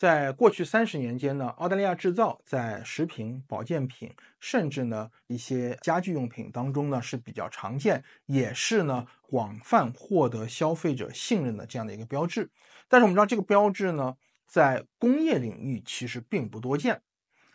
在过去三十年间呢，澳大利亚制造在食品、保健品，甚至呢一些家具用品当中呢是比较常见，也是呢广泛获得消费者信任的这样的一个标志。但是我们知道，这个标志呢在工业领域其实并不多见。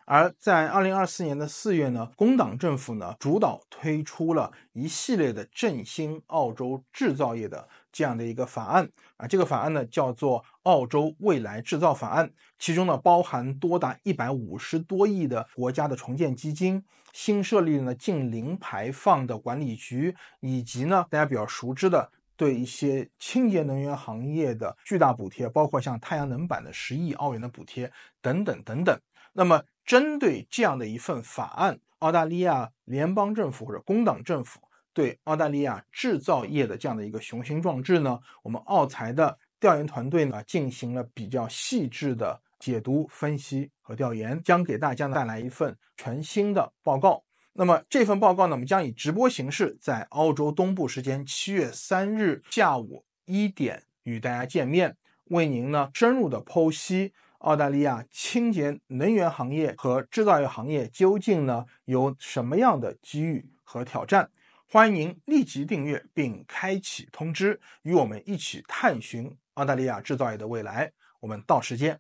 而在二零二四年的四月呢，工党政府呢主导推出了一系列的振兴澳洲制造业的这样的一个法案啊，这个法案呢叫做《澳洲未来制造法案》，其中呢包含多达一百五十多亿的国家的重建基金，新设立了净零排放的管理局，以及呢大家比较熟知的。对一些清洁能源行业的巨大补贴，包括像太阳能板的十亿澳元的补贴等等等等。那么，针对这样的一份法案，澳大利亚联邦政府或者工党政府对澳大利亚制造业的这样的一个雄心壮志呢？我们澳财的调研团队呢进行了比较细致的解读、分析和调研，将给大家呢带来一份全新的报告。那么这份报告呢，我们将以直播形式，在澳洲东部时间七月三日下午一点与大家见面，为您呢深入的剖析澳大利亚清洁能源行业和制造业行业究竟呢有什么样的机遇和挑战。欢迎您立即订阅并开启通知，与我们一起探寻澳大利亚制造业的未来。我们到时间。